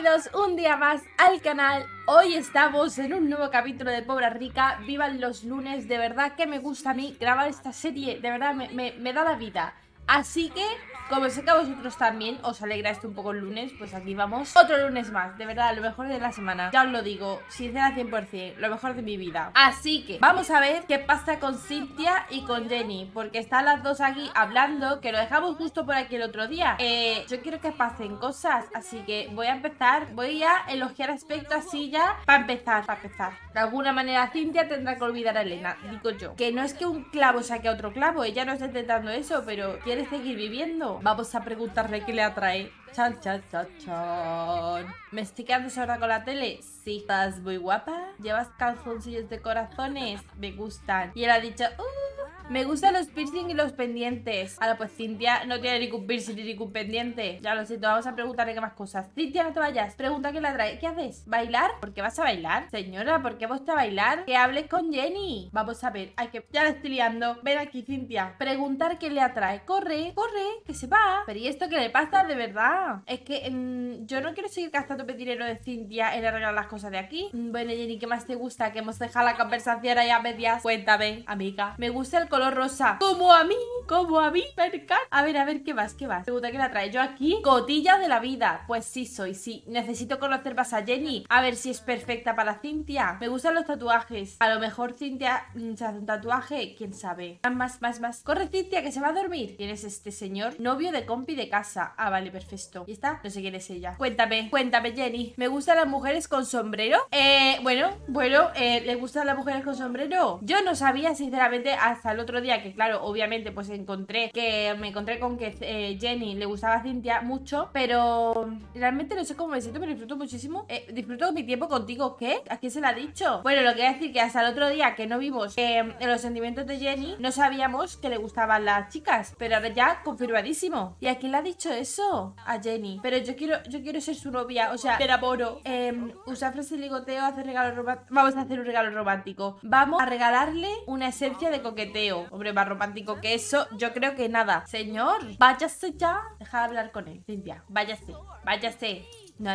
bienvenidos un día más al canal. Hoy estamos en un nuevo capítulo de Pobre Rica. Vivan los lunes, de verdad que me gusta a mí grabar esta serie, de verdad me, me da la vida. Así que, como sé que a vosotros también os alegra esto un poco el lunes, pues aquí vamos. Otro lunes más, de verdad, lo mejor de la semana. Ya os lo digo, sincera 100%, lo mejor de mi vida. Así que, vamos a ver qué pasa con Cintia y con Jenny, porque están las dos aquí hablando, que lo dejamos justo por aquí el otro día. Eh, yo quiero que pasen cosas, así que voy a empezar, voy a elogiar aspecto así ya, para empezar, para empezar. De alguna manera Cintia tendrá que olvidar a Elena, digo yo. Que no es que un clavo saque a otro clavo, ella no está intentando eso, pero quiere seguir viviendo. Vamos a preguntarle qué le atrae. Chan, chan, chan, chan. ¿Me estoy quedando con la tele? Sí. ¿Estás muy guapa? ¿Llevas calzoncillos de corazones? Me gustan. Y él ha dicho... Uh, me gustan los piercings y los pendientes. Ahora, pues Cintia no tiene ni ningún piercing ni ningún pendiente. Ya lo siento, vamos a preguntarle qué más cosas. Cintia, no te vayas. Pregunta qué le atrae ¿Qué haces? ¿Bailar? ¿Por qué vas a bailar? Señora, ¿por qué vas a bailar? Que hables con Jenny. Vamos a ver. Hay que... Ya la estoy liando. Ven aquí, Cintia. Preguntar qué le atrae. Corre, corre, que se va. Pero ¿y esto qué le pasa de verdad? Es que mm, yo no quiero seguir gastando dinero de Cintia en arreglar las cosas de aquí. Mm, bueno, Jenny, ¿qué más te gusta? Que hemos dejado la conversación ahí a medias. Cuéntame, amiga. Me gusta el color color rosa, como a mí como a mí Percar. A ver, a ver, ¿qué vas? ¿Qué vas? Pregunta que la trae yo aquí. Cotilla de la vida. Pues sí, soy, sí. Necesito conocer más a Jenny. A ver si es perfecta para Cintia. Me gustan los tatuajes. A lo mejor Cintia mm, se hace un tatuaje, quién sabe. Más, más, más. Corre, Cintia, que se va a dormir. ¿Quién es este señor, novio de compi de casa. Ah, vale, perfecto. ¿Y está? No sé quién es ella. Cuéntame, cuéntame, Jenny. ¿Me gustan las mujeres con sombrero? Eh, bueno, bueno, eh, ¿le gustan las mujeres con sombrero? Yo no sabía, sinceramente, hasta el otro día que, claro, obviamente, pues encontré, que me encontré con que eh, Jenny le gustaba a Cintia mucho, pero realmente no sé cómo me siento, pero disfruto muchísimo. Eh, disfruto mi tiempo contigo, ¿qué? ¿A quién se la ha dicho? Bueno, lo que voy a decir que hasta el otro día que no vimos eh, los sentimientos de Jenny, no sabíamos que le gustaban las chicas, pero ahora ya confirmadísimo. ¿Y a quién le ha dicho eso? A Jenny. Pero yo quiero, yo quiero ser su novia, o sea, te enamoro. Em, usar frases ligoteo, hacer regalos romántico. Vamos a hacer un regalo romántico. Vamos a regalarle una esencia de coqueteo. Hombre, más romántico que eso yo creo que nada. Señor, váyase ya. Deja de hablar con él, Cintia. Váyase, váyase. No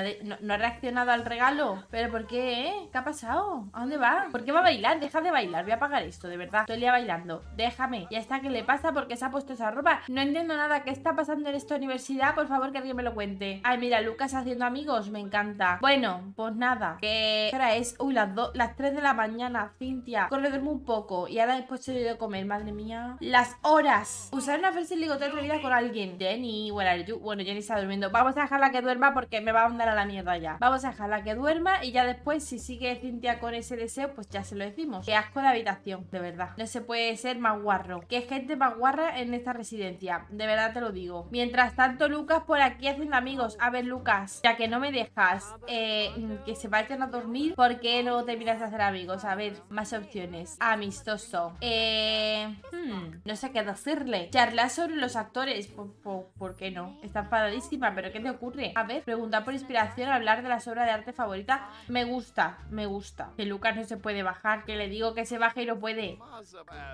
ha, reaccionado al regalo. ¿Pero por qué? Eh? ¿Qué ha pasado? ¿A dónde va? ¿Por qué va a bailar? Deja de bailar. Voy a apagar esto, de verdad. Estoy ya bailando. Déjame. Ya está, ¿qué le pasa? porque se ha puesto esa ropa? No entiendo nada. ¿Qué está pasando en esta universidad? Por favor, que alguien me lo cuente. Ay, mira, Lucas haciendo amigos. Me encanta. Bueno, pues nada. Que hora es? Uy, las, 3 de la mañana. Cintia, corre, duerme un poco. Y ahora después se he a comer. Madre mía. Las horas. Usar una frase vida con alguien. Jenny, Bueno, Jenny está durmiendo. Vamos a dejarla que duerma porque me va a a la mierda ya. Vamos a dejarla que duerma y ya después, si sigue Cintia con ese deseo, pues ya se lo decimos. Qué asco de habitación, de verdad. No se puede ser más guarro. Qué gente más guarra en esta residencia. De verdad te lo digo. Mientras tanto, Lucas por aquí haciendo amigos. A ver, Lucas, ya que no me dejas eh, que se vayan a dormir, porque qué no terminas de hacer amigos? A ver, más opciones. Amistoso. Eh, hmm, no sé qué decirle. Charlar sobre los actores. ¿Por, qué no? Está enfadadísima, pero ¿qué te ocurre? A ver, pregunta por inspiración hablar de las obras de arte favoritas. Me gusta, me gusta. Que Lucas no se puede bajar, que le digo que se baje y no puede.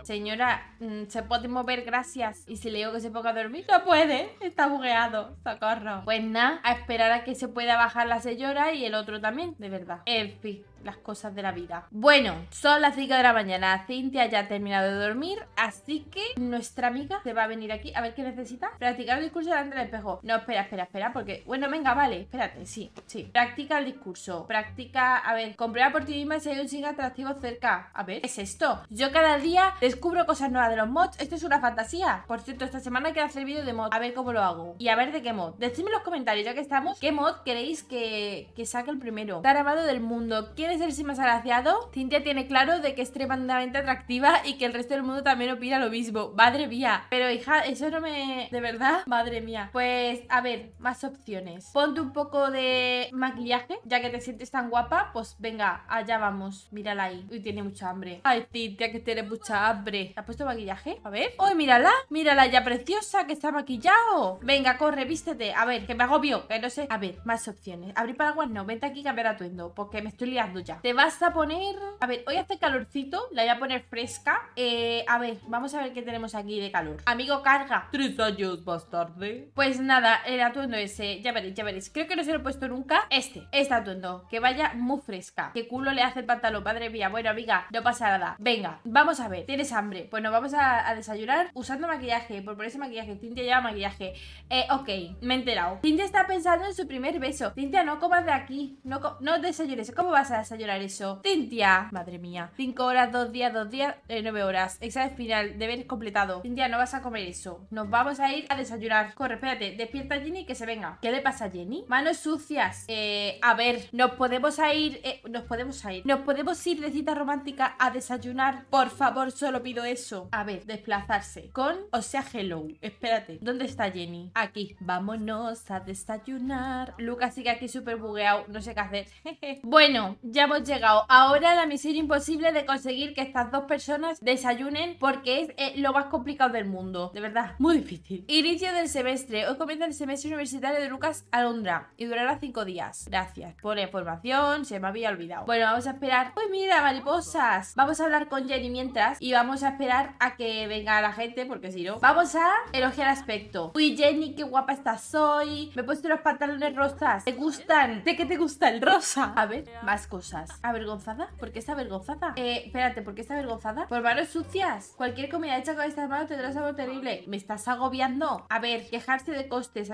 Señora, mm, ¿se puede mover? Gracias. Y si le digo que se ponga a dormir, no puede. Está bugueado. Socorro. Pues nada, a esperar a que se pueda bajar la señora y el otro también, de verdad. En fin las cosas de la vida. Bueno, son las 5 de la mañana. Cintia ya ha terminado de dormir, así que nuestra amiga se va a venir aquí a ver qué necesita. Practicar el discurso delante del espejo. No, espera, espera, espera, porque... Bueno, venga, vale, espérate, sí, sí. Practica el discurso. Practica, a ver, comprueba por ti misma si hay un signo atractivo cerca. A ver, es esto? Yo cada día descubro cosas nuevas de los mods. Esto es una fantasía. Por cierto, esta semana quiero hacer vídeo de mods. A ver cómo lo hago. Y a ver de qué mod. Decidme en los comentarios, ya que estamos, qué mod queréis que, que saque el primero. Estar del mundo. Ser es sí más agraciado? Cintia tiene claro de que es tremendamente atractiva y que el resto del mundo también opina lo mismo. Madre mía. Pero hija, eso no me... ¿De verdad? Madre mía. Pues, a ver, más opciones. Ponte un poco de maquillaje, ya que te sientes tan guapa. Pues venga, allá vamos. Mírala ahí. Uy, tiene mucha hambre. Ay, Cintia, que tiene mucha hambre. ¿Te has puesto maquillaje? A ver. Uy, mírala. Mírala ya preciosa, que está maquillado. Venga, corre, vístete. A ver, que me agobio. Que no sé. A ver, más opciones. Abrir paraguas no. Vente aquí y cambiar atuendo. Porque me estoy liando te vas a poner... A ver, hoy hace calorcito, la voy a poner fresca. Eh, a ver, vamos a ver qué tenemos aquí de calor. Amigo, carga. Tres años más tarde. Pues nada, el atuendo ese, ya veréis, ya veréis. Creo que no se lo he puesto nunca. Este, este atuendo. Que vaya muy fresca. Qué culo le hace el pantalón, madre mía. Bueno, amiga, no pasa nada. Venga, vamos a ver. ¿Tienes hambre? Pues nos vamos a, a desayunar usando maquillaje. Por por ese maquillaje. Cintia lleva maquillaje. Eh, ok, me he enterado. Cintia está pensando en su primer beso. Cintia, no comas de aquí. No, no desayunes. ¿Cómo vas a a llorar eso. Cintia, madre mía. Cinco horas, dos días, dos días, 9 eh, horas. Examen final, deberes completado. Cintia, no vas a comer eso. Nos vamos a ir a desayunar. Corre, espérate. Despierta a Jenny que se venga. ¿Qué le pasa a Jenny? Manos sucias. Eh, a ver, nos podemos a ir. Eh, nos podemos a ir. Nos podemos ir de cita romántica a desayunar. Por favor, solo pido eso. A ver, desplazarse. Con, o sea, hello. Espérate. ¿Dónde está Jenny? Aquí. Vámonos a desayunar. Lucas sigue aquí súper bugueado. No sé qué hacer. bueno, ya ya hemos llegado. Ahora la misión imposible de conseguir que estas dos personas desayunen porque es eh, lo más complicado del mundo. De verdad, muy difícil. Inicio del semestre. Hoy comienza el semestre universitario de Lucas Alondra y durará cinco días. Gracias por formación información, se me había olvidado. Bueno, vamos a esperar. Uy, pues mira, mariposas. Vamos a hablar con Jenny mientras y vamos a esperar a que venga la gente porque si no... Vamos a elogiar aspecto. Uy, Jenny, qué guapa estás hoy. Me he puesto los pantalones rosas. ¿Te gustan? ¿De qué te gusta el rosa. A ver, más cosas. ¿Avergonzada? ¿Por qué está avergonzada? Eh, espérate, ¿por qué está avergonzada? Por manos sucias. Cualquier comida hecha con estas manos tendrás sabor terrible. Me estás agobiando. A ver, quejarse de costes,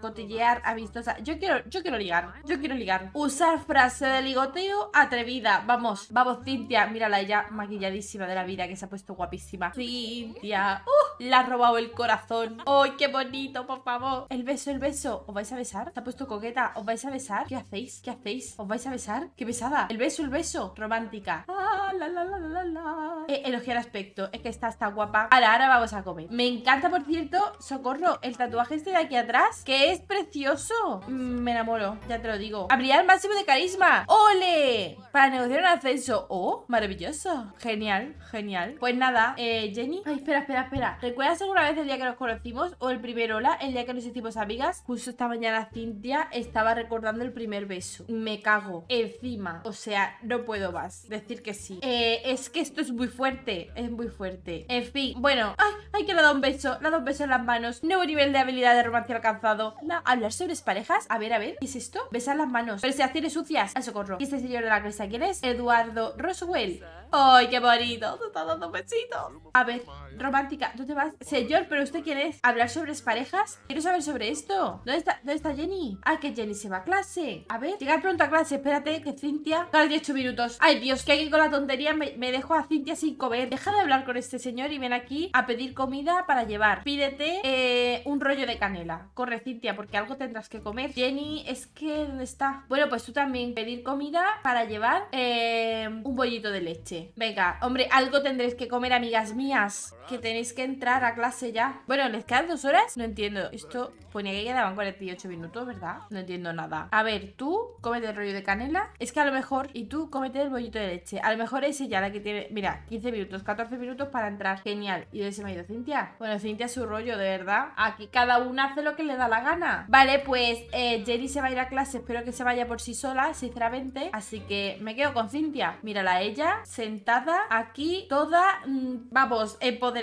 cotillear, amistosa. Yo quiero, yo quiero ligar. Yo quiero ligar. Usar frase de ligoteo atrevida. Vamos, vamos, Cintia. Mírala ella, maquilladísima de la vida que se ha puesto guapísima. Cintia. Uh, la ha robado el corazón. ¡Ay, qué bonito, por favor! El beso, el beso. ¿Os vais a besar? ¿Se ha puesto coqueta? ¿Os vais a besar? ¿Qué hacéis? ¿Qué hacéis? ¿Os vais a besar? ¡Qué besada! El beso, el beso, romántica. Ah la eh, aspecto, es que está, hasta guapa. Ahora, ahora vamos a comer. Me encanta, por cierto, socorro, el tatuaje este de aquí atrás, que es precioso. Mm, me enamoro, ya te lo digo. habría el máximo de carisma. ¡Ole! Para negociar un ascenso. ¡Oh! Maravilloso. Genial, genial. Pues nada, eh, Jenny. Ay, espera, espera, espera. ¿Recuerdas alguna vez el día que nos conocimos? ¿O el primer hola? El día que nos hicimos amigas. Justo esta mañana Cintia estaba recordando el primer beso. Me cago. Encima. O sea, no puedo más. Decir que sí. Eh, es que esto es muy fuerte, es muy fuerte. En fin, bueno, ay, ay que le un beso, le dado un beso en las manos. Nuevo nivel de habilidad de romance alcanzado. Hablar sobre parejas, a ver, a ver, ¿qué es esto? Besar las manos, pero si hacen sucias, al socorro. ¿Y este señor de la cresta quién es? Eduardo Roswell. ¡Ay, qué bonito! Se está dando besitos. A ver, romántica, tú te vas. Señor, ¿pero usted quiere ¿Hablar sobre parejas? Quiero saber sobre esto. ¿Dónde está, Jenny? Ay, que Jenny se va a clase. A ver, llegar pronto a clase. Espérate, que Cintia. Cada 18 minutos. Ay, Dios, que aquí con la tontería me, dejo a Cintia sin comer. Deja de hablar con este señor y ven aquí a pedir comida para llevar. Pídete eh, un rollo de canela. Corre, Cintia, porque algo tendrás que comer. Jenny, es que ¿dónde está? Bueno, pues tú también pedir comida para llevar eh, un bollito de leche. Venga, hombre, algo tendréis que comer, amigas mías que tenéis que entrar a clase ya. Bueno, ¿les quedan dos horas? No entiendo. Esto ponía que quedaban 48 minutos, ¿verdad? No entiendo nada. A ver, tú cómete el rollo de canela. Es que a lo mejor... Y tú cómete el bollito de leche. A lo mejor es ella la que tiene... Mira, 15 minutos, 14 minutos para entrar. Genial. Y de ese me ha ido Cintia. Bueno, Cintia es su rollo, de verdad. Aquí cada una hace lo que le da la gana. Vale, pues eh, Jerry se va a ir a clase. Espero que se vaya por sí sola, sinceramente. Así que me quedo con Cintia. Mírala ella, sentada aquí, toda... vamos mm, vamos, empoderada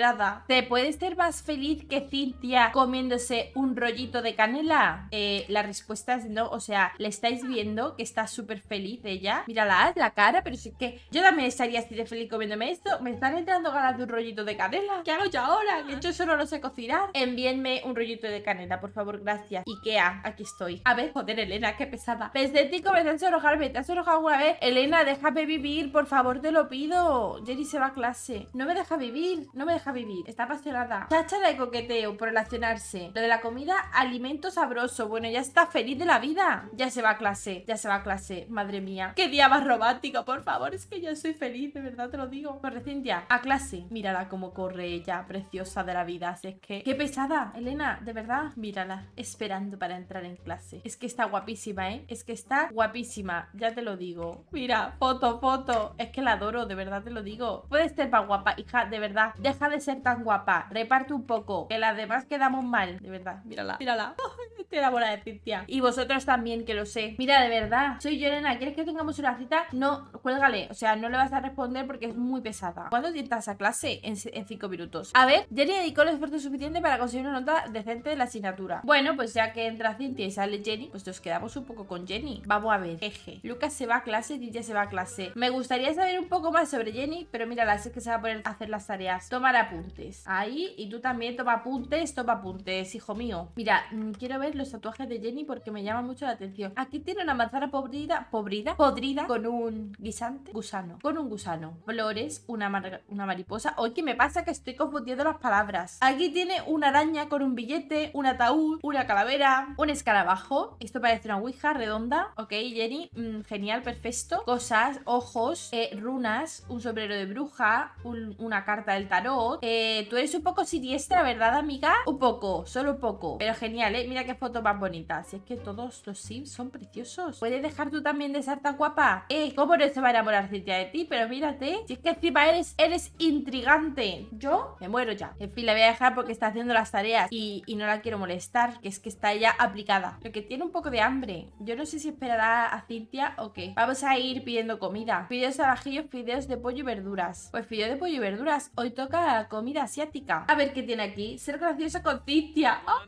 ¿Te puedes ser más feliz que Cintia comiéndose un rollito de canela? Eh, la respuesta es no. O sea, le estáis viendo que está súper feliz ella. Mírala, la cara, pero es que yo también estaría así de feliz comiéndome esto. Me están entrando ganas de un rollito de canela. ¿Qué hago yo ahora? Que yo solo lo sé cocinar. Envíenme un rollito de canela, por favor, gracias. Ikea, aquí estoy. A ver, joder, Elena, qué pesada. Desde me estás enojarme. ¿Te has enojado alguna vez? Elena, déjame vivir, por favor, te lo pido. Jerry se va a clase. No me deja vivir, no me deja deja vivir. Está apasionada. Chacha de coqueteo por relacionarse. Lo de la comida, alimento sabroso. Bueno, ya está feliz de la vida. Ya se va a clase. Ya se va a clase. Madre mía. Qué día más romántico, por favor. Es que ya soy feliz, de verdad te lo digo. Pues recién ya, A clase. Mírala cómo corre ella, preciosa de la vida. Así es que. ¡Qué pesada! Elena, de verdad. Mírala. Esperando para entrar en clase. Es que está guapísima, ¿eh? Es que está guapísima. Ya te lo digo. Mira, foto, foto. Es que la adoro, de verdad te lo digo. puede ser más guapa, hija, de verdad. Deja de ser tan guapa. Reparte un poco, que las demás quedamos mal. De verdad, mírala, mírala. la bola de Cintia. Y vosotros también, que lo sé. Mira, de verdad, soy yo, ¿Quieres que tengamos una cita? No, cuélgale. O sea, no le vas a responder porque es muy pesada. ¿Cuándo tientas a clase? En, cinco minutos. A ver, Jenny dedicó el esfuerzo suficiente para conseguir una nota decente de la asignatura. Bueno, pues ya que entra Cintia y sale Jenny, pues nos quedamos un poco con Jenny. Vamos a ver. Eje. Lucas se va a clase, Cintia se va a clase. Me gustaría saber un poco más sobre Jenny, pero mira, la es que se va a poner a hacer las tareas. Tomar apuntes. Ahí, y tú también toma apuntes, toma apuntes, hijo mío. Mira, mm, quiero ver los tatuajes de Jenny porque me llama mucho la atención. Aquí tiene una manzana podrida, podrida, podrida con un guisante, gusano, con un gusano, flores, una, una mariposa. Hoy que me pasa que estoy confundiendo las palabras. Aquí tiene una araña con un billete, un ataúd, una calavera, un escarabajo. Esto parece una ouija redonda. Ok, Jenny, mm, genial, perfecto. Cosas, ojos, eh, runas, un sombrero de bruja, una carta del tarot. Eh, tú eres un poco siniestra, ¿verdad, amiga? Un poco, solo un poco. Pero genial, ¿eh? Mira qué foto más bonita. si es que todos los sims son preciosos. ¿Puedes dejar tú también de ser tan guapa? Eh, ¿cómo no se va a enamorar Cintia de ti? Pero mírate. Si es que encima eres, eres intrigante. Yo me muero ya. En fin, la voy a dejar porque está haciendo las tareas y, no la quiero molestar, que es que está ya aplicada. Lo que tiene un poco de hambre. Yo no sé si esperará a Cintia o qué. Vamos a ir pidiendo comida. Fideos de vajillos, fideos de pollo y verduras. Pues fideos de pollo y verduras. Hoy toca comida asiática. A ver qué tiene aquí. Ser graciosa con Cintia. oh,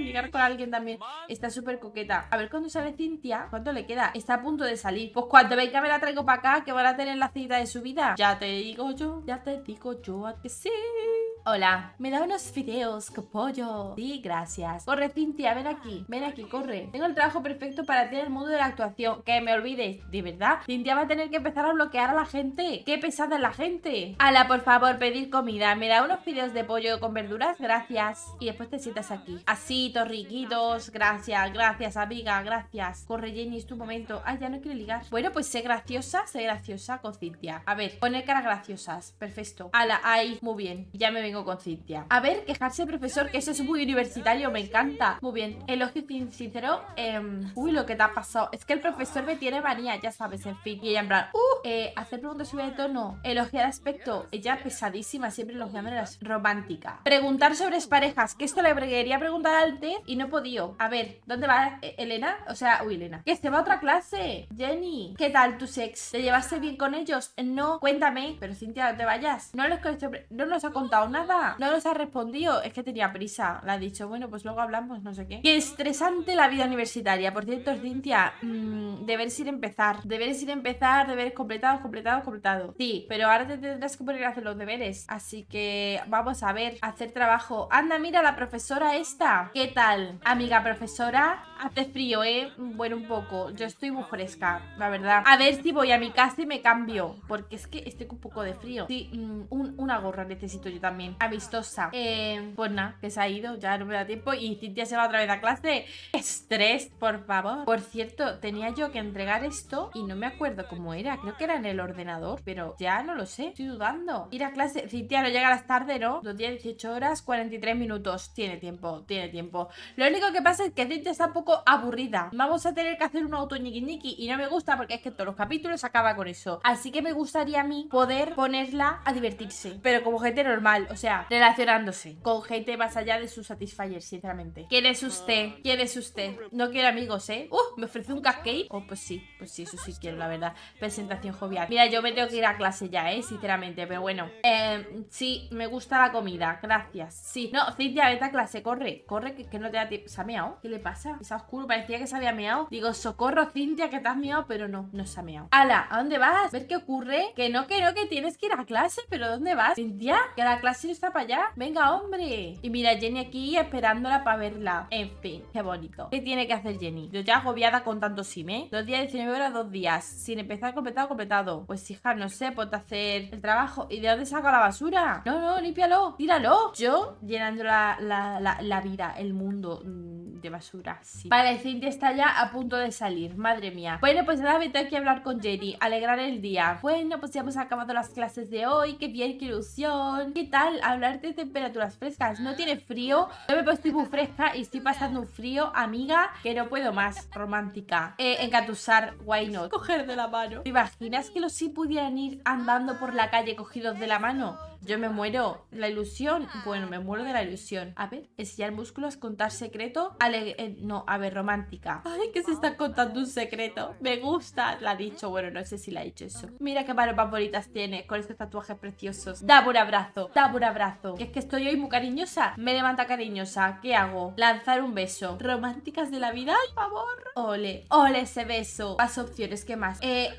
Llegar con alguien también. Está súper coqueta. A ver cuando sale Cintia, cuánto le queda. Está a punto de salir. Pues cuando venga me la traigo para acá, que van a tener la cita de su vida. Ya te digo yo, ya te digo yo a que sí. Hola, me da unos fideos, con pollo Sí, gracias. Corre, Cintia, ven aquí. Ven aquí, corre. Tengo el trabajo perfecto para ti en el mundo de la actuación. Que me olvides, de verdad. Cintia va a tener que empezar a bloquear a la gente. Qué pesada es la gente. Ala, por favor, pedir comida. Me da unos fideos de pollo con verduras, gracias. Y después te sientas aquí. Asitos, riquitos. Gracias, gracias, amiga, gracias. Corre, Jenny, es tu momento. Ay, ah, ya no quiere ligar. Bueno, pues sé graciosa, sé graciosa con Cintia. A ver, poner caras graciosas. Perfecto. Ala, ahí, muy bien. Ya me vengo con Cintia. A ver, quejarse, profesor, que eso es muy universitario, me encanta. Muy bien, elogio sincero. Em, uy, lo que te ha pasado. Es que el profesor me tiene manía, ya sabes, en fin. Y ella en plan, uh, eh, hacer preguntas sobre de tono, elogiar aspecto. Ella pesadísima, siempre elogiando las romántica. Preguntar sobre parejas, que esto le quería preguntar al TED y no podía. A ver, ¿dónde va eh, Elena? O sea, uy, Elena. Que se va a otra clase. Jenny, ¿qué tal tu sex? ¿Te llevaste bien con ellos? No, cuéntame. Pero Cintia, no te vayas. No, les, no nos ha contado nada. No nos ha respondido. Es que tenía prisa. Le ha dicho, bueno, pues luego hablamos, no sé qué. Qué estresante la vida universitaria. Por cierto, Cintia, mm, deberes ir a empezar. Deberes ir a empezar, deberes completados, completados, completados. Sí, pero ahora te tendrás que poner a hacer los deberes. Así que vamos a ver, hacer trabajo. Anda, mira la profesora esta. ¿Qué tal, amiga profesora? Hace frío, ¿eh? Bueno, un poco. Yo estoy muy fresca, la verdad. A ver si voy a mi casa y me cambio. Porque es que estoy con un poco de frío. Sí, mm, una gorra necesito yo también. Amistosa. Eh, pues nada, que se ha ido. Ya no me da tiempo. Y Cintia se va otra vez a clase. Estrés, por favor. Por cierto, tenía yo que entregar esto y no me acuerdo cómo era. Creo que era en el ordenador. Pero ya no lo sé. Estoy dudando. Ir a clase. Cintia no llega a las tardes, ¿no? Dos días 18 horas, 43 minutos. Tiene tiempo, tiene tiempo. Lo único que pasa es que Cintia está poco aburrida. Vamos a tener que hacer un auto ñiqui y no me gusta porque es que todos los capítulos acaba con eso. Así que me gustaría a mí poder ponerla a divertirse, pero como gente normal, o sea, relacionándose con gente más allá de su satisfier, sinceramente. ¿Quién es usted? ¿Quién es usted? No quiero amigos, ¿eh? ¡Uh! ¿Me ofrece un cascade? Oh, pues sí, pues sí, eso sí quiero, la verdad. Presentación jovial. Mira, yo me tengo que ir a clase ya, ¿eh? Sinceramente, pero bueno. Eh, sí, me gusta la comida, gracias. Sí. No, Cintia, vete a clase, corre, corre, que, no te da tiempo. ¿Se ha ¿Qué le pasa? ¿Se oscuro, parecía que se había meado. Digo, socorro, Cintia, que te has meado, pero no, no se ha meado. Ala, ¿a dónde vas? ver qué ocurre. Que no, creo que tienes que ir a clase, pero ¿dónde vas? Cintia, que la clase no está para allá. Venga, hombre. Y mira, Jenny aquí esperándola para verla. En fin, qué bonito. ¿Qué tiene que hacer Jenny? Yo ya agobiada con tanto ¿eh? Dos días, 19 horas, dos días. Sin empezar completado, completado. Pues hija, no sé, ponte hacer el trabajo. ¿Y de dónde saco la basura? No, no, lípialo, tíralo. Yo llenando la, la, la, vida, el mundo mm, de basura. Sí Vale, Cintia está ya a punto de salir, madre mía. Bueno, pues nada, me tengo que hablar con Jenny, alegrar el día. Bueno, pues ya hemos acabado las clases de hoy, qué bien, qué ilusión. ¿Qué tal? Hablar de temperaturas frescas, no tiene frío. Yo me estoy muy fresca y estoy pasando un frío, amiga, que no puedo más, romántica. Eh, encatusar, why not. Coger de la mano. ¿Te imaginas que los sí pudieran ir andando por la calle cogidos de la mano? Yo me muero. La ilusión. Bueno, me muero de la ilusión. A ver, enseñar músculos, contar secreto. Eh, no, a ver, romántica. Ay, que se está contando un secreto. Me gusta. La ha dicho. Bueno, no sé si la ha dicho eso. Mira qué manos más bonitas tiene con estos tatuajes preciosos. Da un abrazo. da un abrazo. es que estoy hoy muy cariñosa. Me levanta cariñosa. ¿Qué hago? Lanzar un beso. Románticas de la vida, por favor. Ole. Ole ese beso. Más opciones. ¿Qué más? Eh,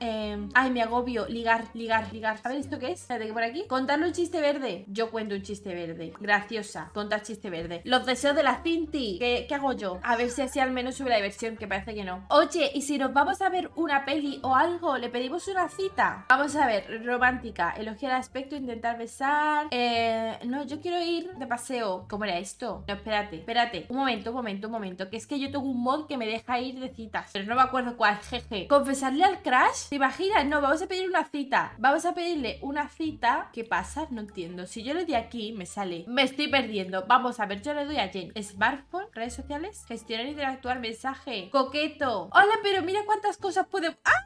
eh, Ay, me agobio. Ligar, ligar, ligar. A ver, ¿esto qué es? que por aquí Contarle un chiste verde. Yo cuento un chiste verde. Graciosa. Contar chiste verde. Los deseos de la Cinti. ¿Qué, hago yo? A ver si así al menos sube la diversión, que parece que no. Oye, ¿y si nos vamos a ver una peli o algo? ¿Le pedimos una cita? Vamos a ver. Romántica. Elogiar el aspecto, intentar besar. Eh, no, yo quiero ir de paseo. ¿Cómo era esto? No, espérate, espérate. Un momento, un momento, un momento. Que es que yo tengo un mod que me deja ir de citas. Pero no me acuerdo cuál. Jeje. Confesarle al Crash. ¿Te imaginas? No, vamos a pedir una cita. Vamos a pedirle una cita que pasar pasa, no entiendo. Si yo le doy aquí, me sale, me estoy perdiendo. Vamos a ver, yo le doy a Jane. Smartphone, redes sociales, gestionar, y interactuar, mensaje, coqueto. Hola, pero mira cuántas cosas puedo... ¡Ah!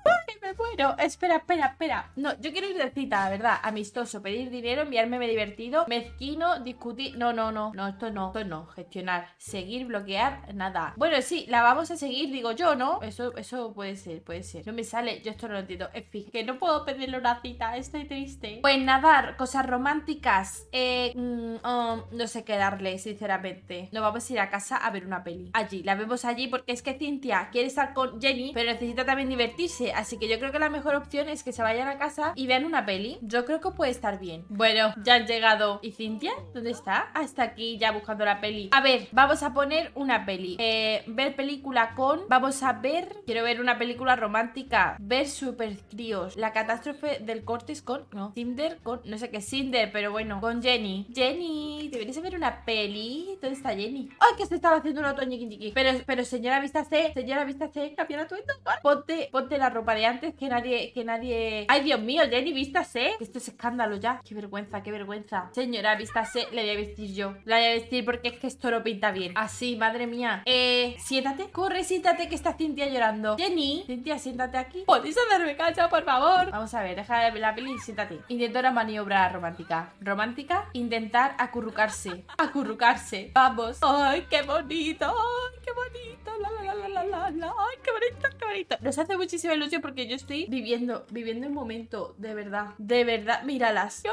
Bueno, Espera, espera, espera. No, yo quiero ir de cita, la verdad. Amistoso, pedir dinero, enviarme me divertido, mezquino, discutir. No, no, no. No, esto no. Esto no. Gestionar. Seguir, bloquear, nada. Bueno, sí, la vamos a seguir, digo yo, ¿no? Eso, eso puede ser, puede ser. No me sale, yo esto no lo entiendo. En fin, que no puedo pedirle una cita, estoy triste. Pues nadar, cosas románticas. Eh, mm, oh, no sé qué darle, sinceramente. Nos vamos a ir a casa a ver una peli. Allí, la vemos allí porque es que Cintia quiere estar con Jenny, pero necesita también divertirse. Así que yo creo que la mejor opción es que se vayan a casa y vean una peli. Yo creo que puede estar bien. Bueno, ya han llegado. ¿Y Cintia? ¿Dónde está? Hasta aquí ya buscando la peli. A ver, vamos a poner una peli. Eh, ver película con... Vamos a ver... Quiero ver una película romántica. Ver super críos. La catástrofe del Cortes con... No, Cinder con... No sé qué es Cinder, pero bueno. Con Jenny. Jenny, deberías ver una peli. ¿Dónde está Jenny? ¡Ay, que se estaba haciendo un otoño Pero, pero señora Vista C, señora Vista C, cambiar tu Ponte, ponte la ropa de antes que nadie, que nadie... Ay, Dios mío, Jenny, vístase. Esto es escándalo ya. Qué vergüenza, qué vergüenza. Señora, vístase, le voy a vestir yo. La voy a vestir porque es que esto lo pinta bien. Así, madre mía. Eh, siéntate. Corre, siéntate que está Cintia llorando. Jenny, Cintia, siéntate aquí. Podéis hacerme cacha, por favor. Vamos a ver, deja de la peli y siéntate. Intento una maniobra romántica. Romántica, intentar acurrucarse. Acurrucarse. Vamos. Ay, qué bonito. Ay, qué bonito. La, la, la, la, la, la. Ay, qué bonito, qué bonito. Nos hace muchísima ilusión porque yo estoy viviendo, viviendo el momento, de verdad, de verdad. Míralas, yo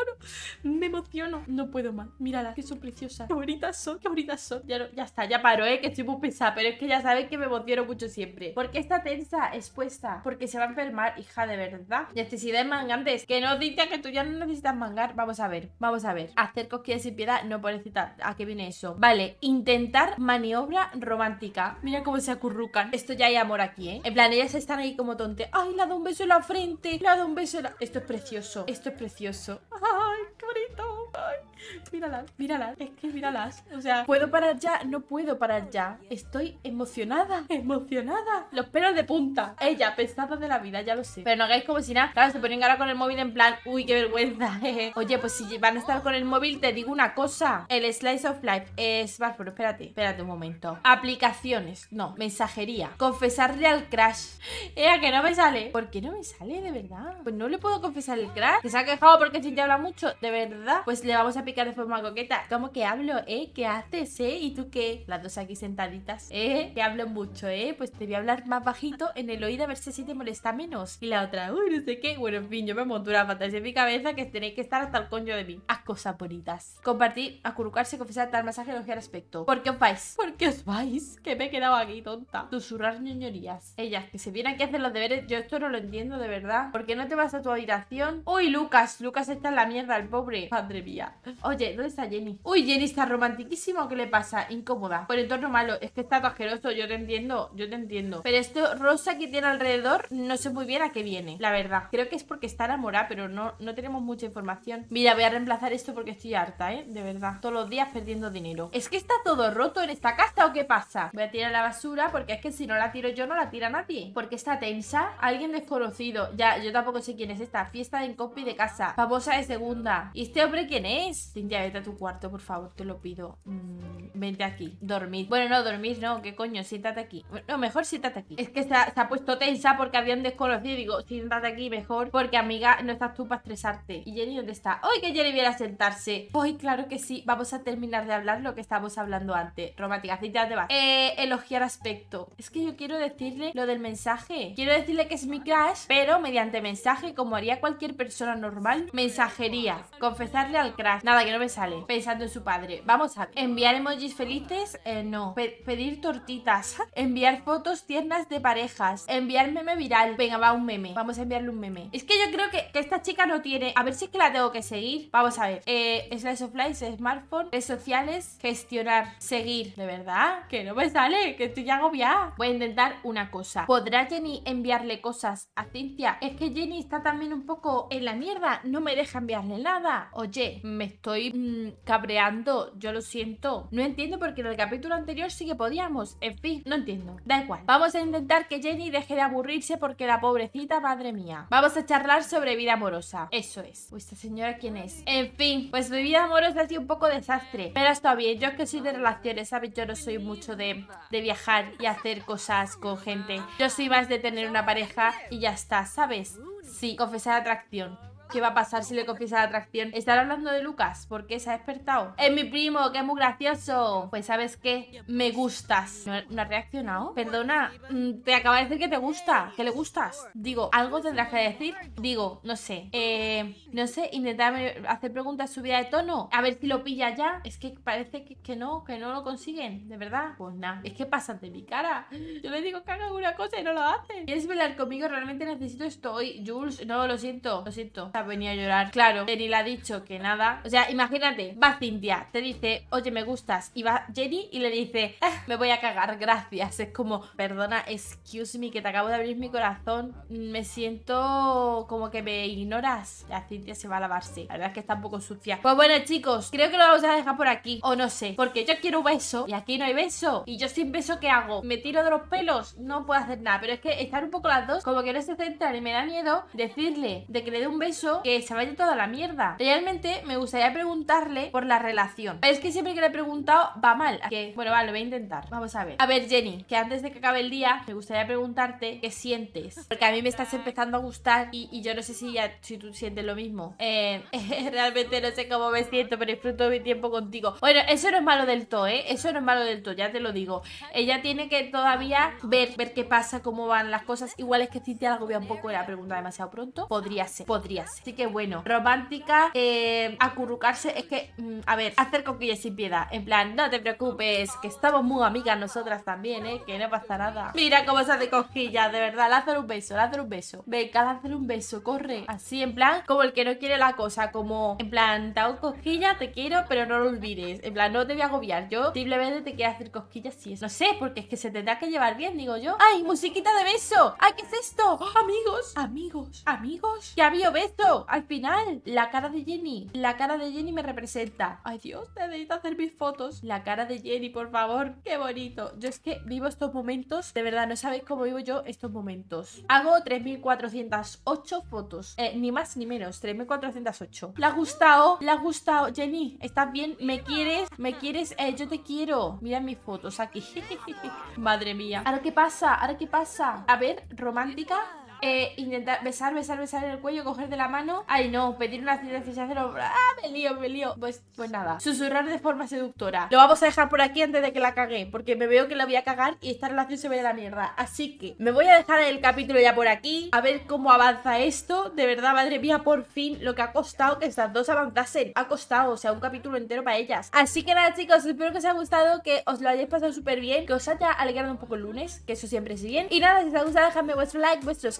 me emociono, no puedo más. Míralas, que son preciosas, qué bonitas son, que bonitas son. Ya, ya está, ya paro, eh, que estoy muy pesada, pero es que ya saben que me emociono mucho siempre. Porque está tensa, expuesta, porque se va a enfermar, hija, de verdad. Necesidades mangantes, que no dicen que tú ya no necesitas mangar. Vamos a ver, vamos a ver. Hacer cosquillas sin piedad, no por citar. ¿A qué viene eso? Vale, intentar maniobra romántica. Mira cómo se acurrucan. Esto ya hay amor aquí, ¿eh? En plan, ellas están ahí como tonte. ¡Ay, la un beso en la frente, le dado un beso en la... Esto es precioso, esto es precioso. ¡Ay, qué bonito! ¡Ay! míralas, míralas, es que míralas. O sea, ¿puedo parar ya? No puedo parar ya. Estoy emocionada, emocionada. Los pelos de punta. Ella, pesada de la vida, ya lo sé. Pero no hagáis como si nada. Claro, se ponen ahora con el móvil en plan, uy, qué vergüenza. Oye, pues si van a estar con el móvil, te digo una cosa. El Slice of Life es... Bárbaro, espérate, espérate un momento. Aplicaciones, no, mensajería. Confesarle al crash. Ea, que no me sale. ¿Por qué no me sale, de verdad? Pues no le puedo confesar el crash. Que se ha quejado porque si habla mucho, de verdad. Pues le vamos a picar de forma coqueta. ¿Cómo que hablo, eh? ¿Qué haces, eh? ¿Y tú qué? Las dos aquí sentaditas. ¿Eh? Que hablo mucho, eh. Pues te voy a hablar más bajito en el oído a ver si así te molesta menos. Y la otra, uy, no sé qué. Bueno, en fin, yo me monto una fantasía en mi cabeza que tenéis que estar hasta el coño de mí. Haz cosas bonitas. Compartir, acurrucarse, confesar, tal masaje, elogiar aspecto. ¿Por qué os vais? ¿Por qué os vais? Que me he quedado aquí tonta. Susurrar ñoñorías. Ellas, que se vieran que hacen los deberes. Yo esto no lo entiendo de verdad. ¿Por qué no te vas a tu habitación? Uy, Lucas. Lucas está en la mierda, el pobre. Madre mía. Oye, ¿dónde está Jenny? Uy, Jenny está romantiquísimo, ¿Qué le pasa? Incómoda. Por entorno malo. Es que está asqueroso. Yo te entiendo. Yo te entiendo. Pero esto rosa que tiene alrededor, no sé muy bien a qué viene. La verdad. Creo que es porque está enamorada, pero no, no tenemos mucha información. Mira, voy a reemplazar esto porque estoy harta, ¿eh? De verdad. Todos los días perdiendo dinero. ¿Es que está todo roto en esta casa o qué pasa? Voy a tirar la basura porque es que si no la tiro yo, no la tira nadie. Porque está tensa. Alguien desconocido. Ya, yo tampoco sé quién es esta. Fiesta de copy de casa. Famosa de segunda. ¿Y este hombre quién es? Cintia, vete a tu cuarto, por favor, te lo pido. Mm, vente aquí, Dormir Bueno, no, dormir, no, qué coño, siéntate aquí. No, mejor siéntate aquí. Es que se ha, puesto tensa porque habían un desconocido digo, siéntate aquí mejor porque, amiga, no estás tú para estresarte. ¿Y Jenny dónde está? ¡Ay, que Jenny viera a sentarse! ¡Ay, claro que sí! Vamos a terminar de hablar lo que estábamos hablando antes. Romática, Cintia, te vas. Eh, elogiar aspecto. Es que yo quiero decirle lo del mensaje. Quiero decirle que es mi crush, pero mediante mensaje, como haría cualquier persona normal, mensajería. Confesarle al crush Nada, que no me sale. Pensando en su padre. Vamos a ver. Enviar emojis felices, eh, no. pedir tortitas. enviar fotos tiernas de parejas. Enviar meme viral. Venga, va un meme. Vamos a enviarle un meme. Es que yo creo que, esta chica no tiene. A ver si es que la tengo que seguir. Vamos a ver. Eh, slice of Life, smartphone, redes sociales, gestionar, seguir. De verdad, que no me sale, que estoy ya agobiada. Voy a intentar una cosa. ¿Podrá Jenny enviarle cosas a Cintia? Es que Jenny está también un poco en la mierda. No me deja enviarle nada. Oye, me estoy mm, cabreando, yo lo siento. No entiendo porque en el capítulo anterior sí que podíamos. En fin, no entiendo. Da igual. Vamos a intentar que Jenny deje de aburrirse porque la pobrecita, madre mía. Vamos a charlar sobre vida amorosa. Eso es. esta señora quién es. En fin, pues mi vida amorosa ha sido un poco desastre. Pero está bien, yo es que soy de relaciones, ¿sabes? Yo no soy mucho de, de viajar y hacer cosas con gente. Yo soy más de tener una pareja y ya está, ¿sabes? Sí, confesar atracción. ¿Qué va a pasar si le confiesa la atracción? ¿Estar hablando de Lucas? porque se ha despertado? ¡Es mi primo, que es muy gracioso! Pues, ¿sabes qué? Me gustas. ¿No, ha reaccionado? Perdona, mm, te acaba de decir que te gusta, que le gustas. Digo, algo tendrás que decir. Digo, no sé. Eh, no sé, intentar hacer preguntas subida de tono. A ver si lo pilla ya. Es que parece que, no, que no lo consiguen, de verdad. Pues nada, es que pasa de mi cara. Yo le digo que haga alguna cosa y no lo hace. ¿Quieres velar conmigo? Realmente necesito esto hoy. Jules, no, lo siento, lo siento venía a llorar. Claro, Jenny le ha dicho que nada. O sea, imagínate, va Cintia, te dice, oye, me gustas. Y va Jenny y le dice, ah, me voy a cagar, gracias. Es como, perdona, excuse me, que te acabo de abrir mi corazón. Me siento como que me ignoras. La Cintia se va a lavarse. La verdad es que está un poco sucia. Pues bueno, chicos, creo que lo vamos a dejar por aquí. O no sé, porque yo quiero un beso y aquí no hay beso. Y yo sin beso, ¿qué hago? ¿Me tiro de los pelos? No puedo hacer nada. Pero es que estar un poco las dos, como que no se centran y me da miedo decirle de que le dé un beso que se vaya toda la mierda. Realmente me gustaría preguntarle por la relación. Es que siempre que le he preguntado va mal. Que, bueno, vale, lo voy a intentar. Vamos a ver. A ver, Jenny, que antes de que acabe el día, me gustaría preguntarte qué sientes. Porque a mí me estás empezando a gustar y, yo no sé si ya si tú sientes lo mismo. Eh, realmente no sé cómo me siento, pero disfruto mi tiempo contigo. Bueno, eso no es malo del todo, ¿eh? Eso no es malo del todo, ya te lo digo. Ella tiene que todavía ver, ver qué pasa, cómo van las cosas. Igual es que Cintia la agobia un poco la pregunta demasiado pronto. Podría ser, podría ser. Así que bueno, romántica, eh, acurrucarse, es que, mm, a ver, hacer cosquillas sin piedad. En plan, no te preocupes, que estamos muy amigas nosotras también, ¿eh? Que no pasa nada. Mira cómo se hace cosquillas, de verdad. Lázaro un beso, lázaro un beso. Venga, hacer un beso, corre. Así, en plan, como el que no quiere la cosa, como, en plan, te cosquilla, cosquillas, te quiero, pero no lo olvides. En plan, no te voy a agobiar. Yo simplemente te quiero hacer cosquillas si es. No sé, porque es que se tendrá que llevar bien, digo yo. ¡Ay, musiquita de beso! ¡Ay, qué es esto! ¡Oh, amigos, amigos, amigos! ¡Ya vio beso! Al final, la cara de Jenny. La cara de Jenny me representa. Ay, Dios, necesito hacer mis fotos. La cara de Jenny, por favor. Qué bonito. Yo es que vivo estos momentos. De verdad, no sabéis cómo vivo yo estos momentos. Hago 3.408 fotos. Eh, ni más ni menos. 3.408. ¿Le ha gustado? ¿Le ha gustado? Jenny, ¿estás bien? ¿Me quieres? ¿Me quieres? Eh, yo te quiero. Mira mis fotos aquí. Madre mía. ¿Ahora qué pasa? ¿Ahora qué pasa? A ver, romántica. Eh, intentar besar, besar, besar en el cuello, coger de la mano. Ay, no, pedir una cita Ah, me lío, me lío. Pues, pues nada, susurrar de forma seductora. Lo vamos a dejar por aquí antes de que la cague, porque me veo que la voy a cagar y esta relación se ve de la mierda. Así que me voy a dejar el capítulo ya por aquí, a ver cómo avanza esto. De verdad, madre mía, por fin lo que ha costado que estas dos avanzasen. Ha costado, o sea, un capítulo entero para ellas. Así que nada, chicos, espero que os haya gustado, que os lo hayáis pasado súper bien, que os haya alegrado un poco el lunes, que eso siempre es bien. Y nada, si os ha gustado, dejadme vuestro like, vuestros